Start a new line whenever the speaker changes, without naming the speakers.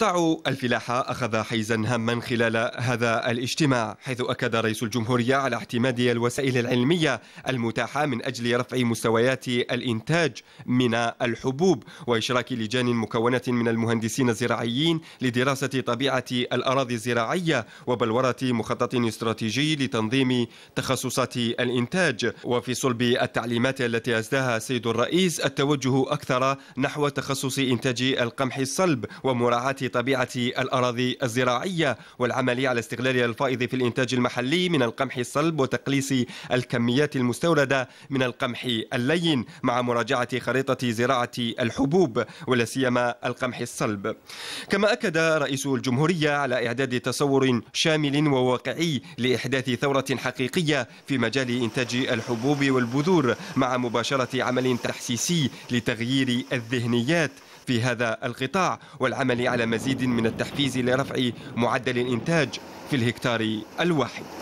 قطاع الفلاحة أخذ حيزا هاما خلال هذا الاجتماع حيث أكد رئيس الجمهورية على اعتماد الوسائل العلمية المتاحة من أجل رفع مستويات الإنتاج من الحبوب وإشراك لجان مكونة من المهندسين الزراعيين لدراسة طبيعة الأراضي الزراعية وبلورة مخطط استراتيجي لتنظيم تخصصات الإنتاج وفي صلب التعليمات التي أسداها السيد الرئيس التوجه أكثر نحو تخصص إنتاج القمح الصلب ومراعاة بطبيعة الأراضي الزراعية والعمل على استغلال الفائض في الإنتاج المحلي من القمح الصلب وتقليص الكميات المستوردة من القمح اللين مع مراجعة خريطة زراعة الحبوب ولا سيما القمح الصلب كما أكد رئيس الجمهورية على إعداد تصور شامل وواقعي لإحداث ثورة حقيقية في مجال إنتاج الحبوب والبذور مع مباشرة عمل تحسيسي لتغيير الذهنيات في هذا القطاع والعمل على مزيد من التحفيز لرفع معدل الإنتاج في الهكتار الواحد